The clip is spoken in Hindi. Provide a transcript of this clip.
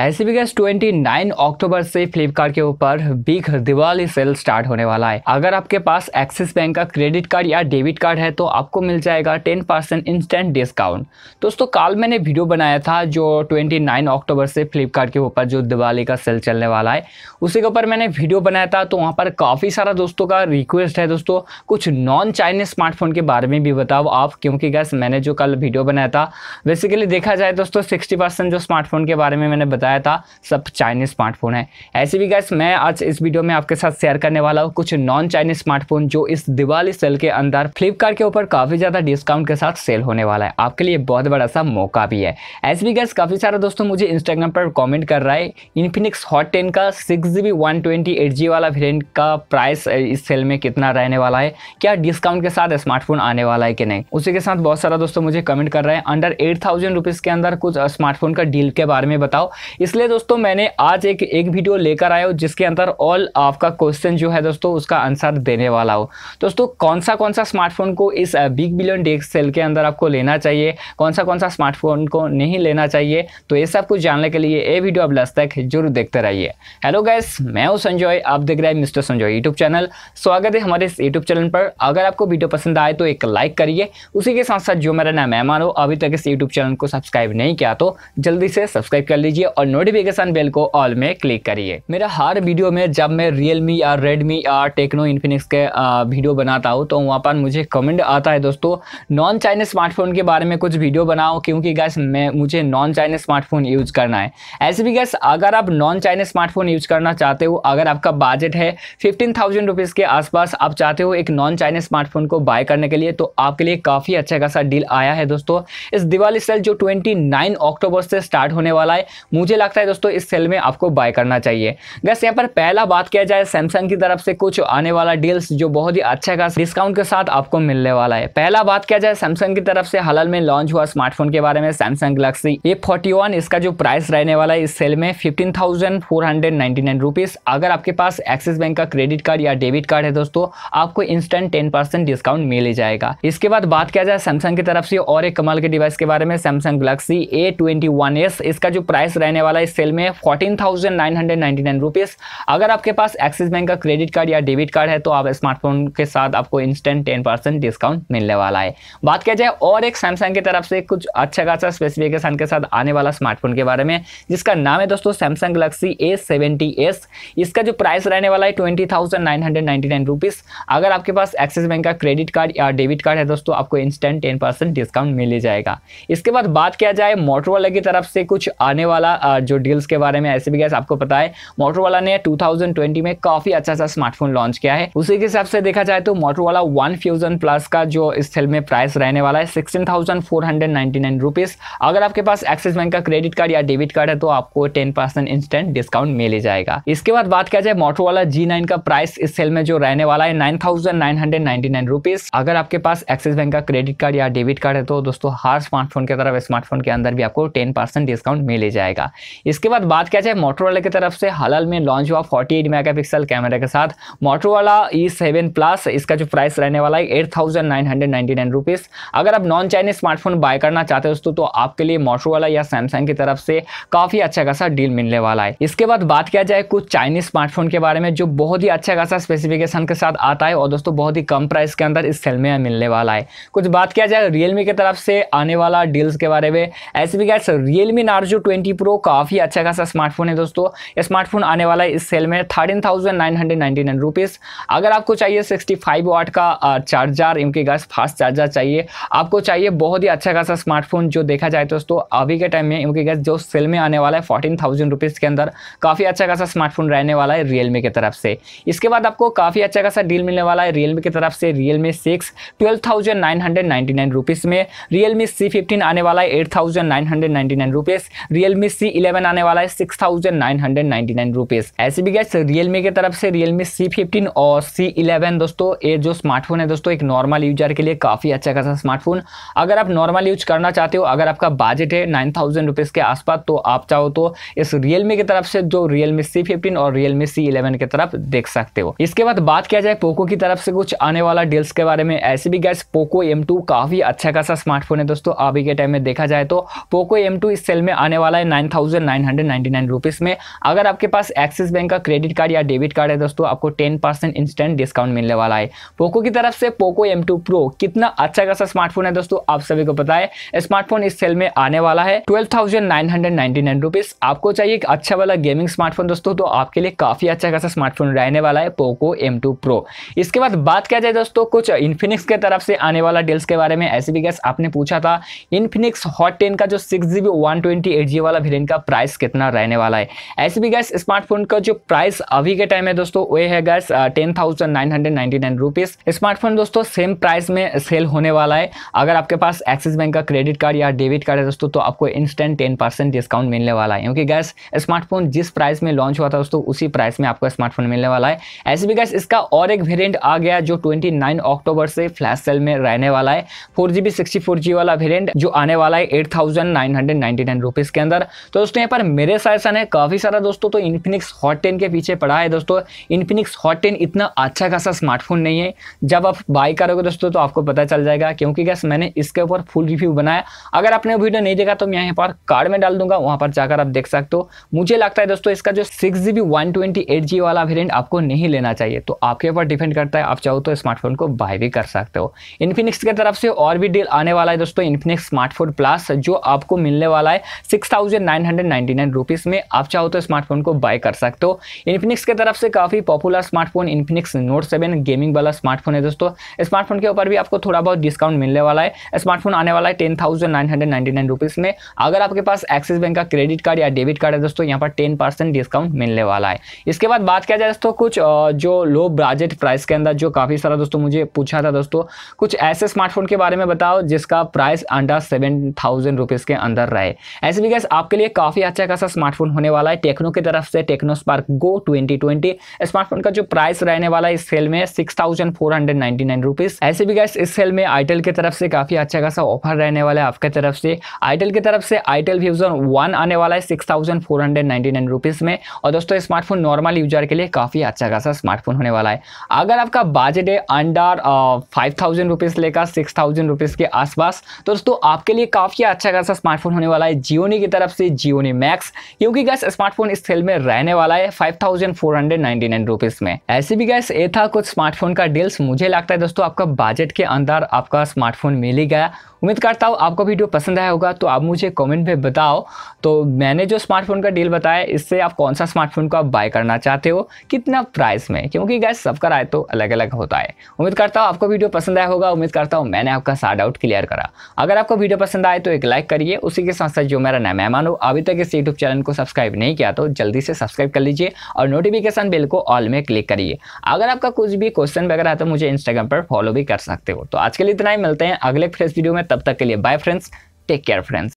ऐसे भी गैस 29 अक्टूबर से फ्लिपकार्ट के ऊपर बिग दिवाली सेल स्टार्ट होने वाला है अगर आपके पास एक्सिस बैंक का क्रेडिट कार्ड या डेबिट कार्ड है तो आपको मिल जाएगा 10 परसेंट इंस्टेंट डिस्काउंट दोस्तों कल मैंने वीडियो बनाया था जो 29 अक्टूबर से फ्लिपकार्ट के ऊपर जो दिवाली का सेल चलने वाला है उसी के ऊपर मैंने वीडियो बनाया था तो वहाँ पर काफ़ी सारा दोस्तों का रिक्वेस्ट है दोस्तों कुछ नॉन चाइनीज स्मार्टफोन के बारे में भी बताओ आप क्योंकि गैस मैंने जो कल वीडियो बनाया था बेसिकली देखा जाए दोस्तों सिक्सटी जो स्मार्टफोन के बारे में मैंने बताया बताया था सब चाइनीज स्मार्टफोन है ऐसे भी गैस मैं आज इस वीडियो में आपके साथ शेयर करने वाला हूँ कुछ नॉन चाइनीज स्मार्टफोन जो इस दिवाली सेल के अंदर फ्लिपकार्ट के ऊपर काफ़ी ज़्यादा डिस्काउंट के साथ सेल होने वाला है आपके लिए बहुत बड़ा सा मौका भी है ऐसे भी गैस काफ़ी सारा दोस्तों मुझे इंस्टाग्राम पर कॉमेंट कर रहा है इन्फिनिक्स हॉट टेन का सिक्स जी वाला वेरियंट का प्राइस इस सेल में कितना रहने वाला है क्या डिस्काउंट के साथ स्मार्टफोन आने वाला है कि नहीं उसी के साथ बहुत सारा दोस्तों मुझे कमेंट कर रहे हैं अंडर एट थाउजेंड रुपीज़ के अंदर कुछ स्मार्टफोन का डील के बारे में बताओ इसलिए दोस्तों मैंने आज एक एक वीडियो लेकर आया हूँ जिसके अंदर ऑल आपका क्वेश्चन जो है दोस्तों उसका आंसर देने वाला हो दोस्तों कौन सा कौन सा स्मार्टफोन को इस बिग बिलियन डे सेल के अंदर आपको लेना चाहिए कौन सा कौन सा स्मार्टफोन को नहीं लेना चाहिए तो ये सब कुछ जानने के लिए ये वीडियो अब लास्ट तक जरूर देखते रहिए हेलो गैस मैं हूँ संजय आप देख रहे हैं मिस्टर संजॉय यूट्यूब चैनल स्वागत है हमारे इस यूट्यूब चैनल पर अगर आपको वीडियो पसंद आए तो एक लाइक करिए उसी के साथ साथ जो मेरा नया मेहमान हो अभी तक इस यूट्यूब चैनल को सब्सक्राइब नहीं किया तो जल्दी से सब्सक्राइब कर लीजिए और नोटिफिकेशन बेल को ऑल में क्लिक करिए मेरा हर वीडियो में जब मैं रियलमी या रेडमी या टेक्नो इन्फिनिक्स के वीडियो बनाता हूँ तो वहाँ पर मुझे कमेंट आता है दोस्तों नॉन चाइनीज स्मार्टफोन के बारे में कुछ वीडियो बनाओ क्योंकि गैस मैं मुझे नॉन चाइनीज स्मार्टफोन यूज़ करना है ऐसे भी गैस अगर आप नॉन चाइनीज स्मार्टफोन यूज़ करना चाहते हो अगर आपका बजट है फिफ्टीन थाउजेंड रुपीज़ के आसपास आप चाहते हो एक नॉन चाइनीज स्मार्टफोन को बाय करने के लिए तो आपके लिए काफ़ी अच्छा खासा डील आया है दोस्तों इस दिवाली सेल जो ट्वेंटी अक्टूबर से स्टार्ट होने वाला है मुझे लगता है दोस्तों इस सेल में आपको बाय करना चाहिए बस यहाँ पर पहला बात किया जाए सैमसंग की तरफ से कुछ आने वाला डील्स जो बहुत ही अच्छा खास डिस्काउंट के साथ आपको मिलने वाला है पहला बात किया जाए सैमसंग की तरफ से हाल में लॉन्च हुआ स्मार्टफोन के बारे में सैमसंग गलेक्सी ए इसका जो प्राइस रहने वाला है इस सेल में फिफ्टीन अगर आपके पास एक्सिस बैंक का क्रेडिट कार्ड या डेबिट कार्ड है दोस्तों आपको इंस्टेंट टेन डिस्काउंट मिल ही जाएगा इसके बाद बात किया जाए सैमसंग की तरफ से और एक कमाल के डिवाइस के बारे में Samsung Galaxy A twenty one S इसका जो प्राइस रहने वाला इस सेल में fourteen thousand nine hundred ninety nine rupees अगर आपके पास एक्सिस बैंक का क्रेडिट कार्ड या डेबिट कार्ड है तो आप स्मार्टफोन के साथ आपको इंस्टेंट टेन परसेंट डिस्काउंट मिलने वाला है बात किया जाए और एक सैमसंग की तरफ से कुछ अच्छा खासा स्पेसिफिकेशन के साथ आने वाला स्मार्टफोन के बारे में जिसका नाम है दोस्तों सैमसंग गलेक्सी ए इसका जो प्राइस रहने वाला है ट्वेंटी अगर आपके पास एक्सिस बैंक का क्रेडिट कार्ड या डेबिट कार्ड है दोस्तों आपको इंस्टेंट टेन डिस्काउंट मिल जाएगा इसके बाद बात किया जाए मोटरवाला की तरफ से कुछ आने वाला जो डील्स के बारे में ऐसे भी गैस आपको पता है मोटरवाला ने 2020 में काफ़ी अच्छा सा स्मार्टफोन लॉन्च किया है उसी के हिसाब से देखा जाए तो मोटरवाला वन फ्यूजन प्लस का जो इस सेल में प्राइस रहने वाला है sixteen thousand four hundred ninety nine rupees अगर आपके पास एक्सिस बैंक का क्रेडिट कार्ड या डेबिट कार्ड है तो आपको टेन परसेंट इंस्टेंट डिस्काउंट मिल जाएगा इसके बाद बात किया जाए मोटरवाला जी नाइन का प्राइस इस सेल में जो रहने वाला है nine thousand nine hundred ninety nine rupees अगर आपके पास एक्सिस बैंक का क्रेडिट कार्ड या डेबिट कार्ड है तो दोस्तों हर स्मार्टफोन के तरफ स्मार्टफोन के अंदर भी आपको टेन परसेंट डिस्काउंट मिल जाएगा इसके बाद बात किया जाए मोटरवाला की तरफ से हाल में लॉन्च हुआ 48 मेगापिक्सल कैमरे के साथ मोटरवाला ई सेवन प्लस इसका जो प्राइस रहने वाला है eight thousand nine hundred ninety nine rupees अगर आप नॉन चाइनीज स्मार्टफोन बाय करना चाहते हो दोस्तों तो आपके लिए मोटरवाला या सैमसंग की तरफ से काफ़ी अच्छा खासा डील मिलने वाला है इसके बाद बात किया जाए कुछ चाइनीज स्मार्टफोन के बारे में जो बहुत ही अच्छा खासा स्पेसिफिकेशन के साथ आता है और दोस्तों बहुत ही कम प्राइस के अंदर इस सेल में मिलने वाला है कुछ बात किया जाए रियलमी की तरफ से आने वाला डील्स के बारे में ऐसे भी क्या रियलमी नार्जो ट्वेंटी प्रो काफ़ी अच्छा खासा स्मार्टफोन है दोस्तों ये स्मार्टफोन आने वाला है इस सेल में thirteen thousand nine hundred ninety nine rupees अगर आपको चाहिए सिक्सटी फाइव वाट का चार्जर इनके गैस फास्ट चार्जर चाहिए आपको चाहिए बहुत ही अच्छा खासा स्मार्टफोन जो देखा जाए दोस्तों अभी के टाइम में इनके गैस जो सेल में आने वाला है फोर्टीन थाउजेंड रुपीज़ के अंदर काफ़ी अच्छा खासा स्मार्टफोन रहने वाला है रियलमी की तरफ से इसके बाद आपको काफ़ी अच्छा खासा डील मिलने वाला है रियलमी की तरफ से Realme six twelve thousand nine hundred ninety nine rupees में रियलमी सी फिफ्टीन आने वाला है eight thousand nine hundred ninety nine rupees Realme C eleven आने वाला है six thousand nine hundred ninety nine rupees ऐसे भी गैस रियलमी की तरफ से रियलमी सी फिफ्टीन और सी इलेवन दोस्तों ये जो स्मार्टफोन है दोस्तों एक नॉर्मल यूजर के लिए काफ़ी अच्छा खासा स्मार्टफोन अगर आप नॉर्मल यूज करना चाहते हो अगर आपका बजट है नाइन थाउजेंड रुपीज़ के आसपास तो आप चाहो तो इस रियलमी की तरफ से जो रियलमी सी फिफ्टीन और रियलमी सी इलेवन की तरफ देख सकते हो इसके बाद बात किया जाए पोको की तरफ से कुछ आने वाला डील्स के बारे में ऐसे भी गैस पोको एम टू काफ़ी अच्छा खासा स्मार्टफोन है दोस्तों अभी के टाइम में देखा जाए तो पोको एम टू इस सेल में आने वाला है नाइन थाउजेंड में अगर आपके पास एक्सिस बैंक का क्रेडिट कार्ड या डेबिट कार्ड है दोस्तों आपको टेन परसेंट इंस्टेंट डिस्काउंट मिलने वाला है पोको की तरफ से पोको एम टू कितना अच्छा खासा स्मार्टफोन है दोस्तों आप सभी को पता है स्मार्टफोन इस सेल में आने वाला है ट्वेल्व आपको चाहिए एक अच्छा वाला गेमिंग स्मार्टफोन दोस्तों तो आपके लिए काफ़ी अच्छा खासा स्मार्टफोन रहने वाला है पोको एम टू प्रो इसके बाद बात किया जाए दोस्तों कुछ इन्फिनिक्स के तरफ से आने वाला डील्स के बारे में ऐसे भी गैस आपने पूछा था इन्फिनिक्स हॉट टेन का जो six GB one twenty eight G वाला वेरियंट का इसका प्राइस कितना रहने वाला है ऐसे भी गैस स्मार्टफोन का जो प्राइस अभी के टाइम है दोस्तों वे है गैस टेन थाउजेंड स्मार्टफोन दोस्तों सेम प्राइस में सेल होने वाला है अगर आपके पास एक्सिस बैंक का क्रेडिट कार्ड या डेबिट कार्ड है दोस्तों तो आपको इंस्टेंट टेन डिस्काउंट मिलने वाला है क्योंकि गैस स्मार्टफोन जिस प्राइस में लॉन्च हुआ था दोस्तों उसी प्राइस में आपको स्मार्टफोन मिलने वाला है ऐसे भी गैस इसका और एक वेरियंट आ गया जो ट्वेंटी अक्टूबर से फ्लैश सेल में रहने वाला है फोर जी वाला वेरियंट जो आने वाला है एट थाउजेंड के अंदर तो दोस्तों यहाँ पर मेरे सजेशन है काफ़ी सारा दोस्तों तो इन्फिनिक्स हॉट टेन के पीछे पड़ा है दोस्तों इन्फिनिक्स हॉट टेन इतना अच्छा खासा स्मार्टफोन नहीं है जब आप बाय करोगे दोस्तों तो आपको पता चल जाएगा क्योंकि गैस मैंने इसके ऊपर फुल रिव्यू बनाया अगर आपने वीडियो नहीं देखा तो मैं यहाँ पर कार्ड में डाल दूंगा वहाँ पर जाकर आप देख सकते हो मुझे लगता है दोस्तों इसका जो six G one twenty eight G वाला वेरियंट आपको नहीं लेना चाहिए तो आपके ऊपर डिपेंड करता है आप चाहो तो स्मार्टफोन को बाय भी कर सकते हो इन्फिनिक्स की तरफ से और भी डील आने वाला है दोस्तों इन्फिनिक्स स्मार्टफोन प्लस जो आपको मिलने वाला है सिक्स हंड्रेड में आप चाहो तो स्मार्टफोन को बाय कर सकते हो इन्फिनिक्स की तरफ से काफ़ी popular smartphone Infinix note seven gaming वाला स्मार्टफोन है दोस्तों स्मार्टफोन के ऊपर भी आपको थोड़ा बहुत डिस्काउंट मिलने वाला है स्मार्टफोन आने वाला है टेन थाउजेंड में अगर आपके पास एक्सिस बैंक का क्रेडिट कार्ड या डेबिट कार्ड है दोस्तों यहाँ पर टेन डिस्काउंट मिलने वाला है इसके बाद बात किया जाए दोस्तों कुछ जो लो बजट प्राइस के अंदर जो काफ़ी सारा दोस्तों मुझे पूछा था दोस्तों कुछ ऐसे स्मार्टफोन के बारे में बताओ जिसका price under seven thousand rupees के अंदर रहे ऐसे भी गैस आपके लिए काफ़ी अच्छा खासा स्मार्टफोन होने वाला है टेक्नो की तरफ से टेक्नो स्पार्क गो 2020 स्मार्टफोन का जो प्राइस रहने वाला है इस सेल में six thousand four hundred ninety nine rupees ऐसे भी गैस इस सेल में आईटेल की तरफ से काफ़ी अच्छा खासा ऑफर रहने वाला है आपके तरफ से आईटेल की तरफ से आईटेल व्यूजन वन आने वाला है six thousand four hundred ninety nine rupees में और दोस्तों स्मार्टफोन नॉर्मल यूजर के लिए काफ़ी अच्छा खासा स्मार्टफोन होने वाला है अगर आपका बजट है अंडर फाइव थाउजेंड रुपीज़ लेकर सिक्स थाउजेंड रुपीज़ के आसपास तो दोस्तों आपके लिए काफ़ी अच्छा खासा स्मार्टफोन होने वाला है जियोनी की तरफ से जियो जियो ने मैक्स क्योंकि गैस स्मार्टफोन इस सेल में रहने वाला है five thousand four hundred ninety nine rupees में ऐसे भी गैस ये था कुछ स्मार्टफोन का डील्स मुझे लगता है दोस्तों आपका बजट के अंदर आपका स्मार्टफोन मिल ही गया उम्मीद करता हूँ आपको वीडियो पसंद आया होगा तो आप मुझे कमेंट में बताओ तो मैंने जो स्मार्टफोन का डील बताया इससे आप कौन सा स्मार्टफोन को आप बाय करना चाहते हो कितना प्राइस में क्योंकि गैस सबका राय तो अलग अलग होता है उम्मीद करता हूँ आपको वीडियो पसंद आया होगा उम्मीद करता हूँ मैंने आपका सारा डाउट क्लियर करा अगर आपको वीडियो पसंद आए तो एक लाइक करिए उसी के साथ साथ जो मेरा नया मेहमान हो अभी तक इस यूट्यूब चैनल को सब्सक्राइब नहीं किया तो जल्दी से सब्सक्राइब कर लीजिए और नोटिफिकेशन बिल को ऑल में क्लिक करिए अगर आपका कुछ भी क्वेश्चन वगैरह है तो मुझे इंस्टाग्राम पर फॉलो भी कर सकते हो तो आज के लिए इतना ही मिलते हैं अगले फ्रेश वीडियो में तब तक के लिए bye friends take care friends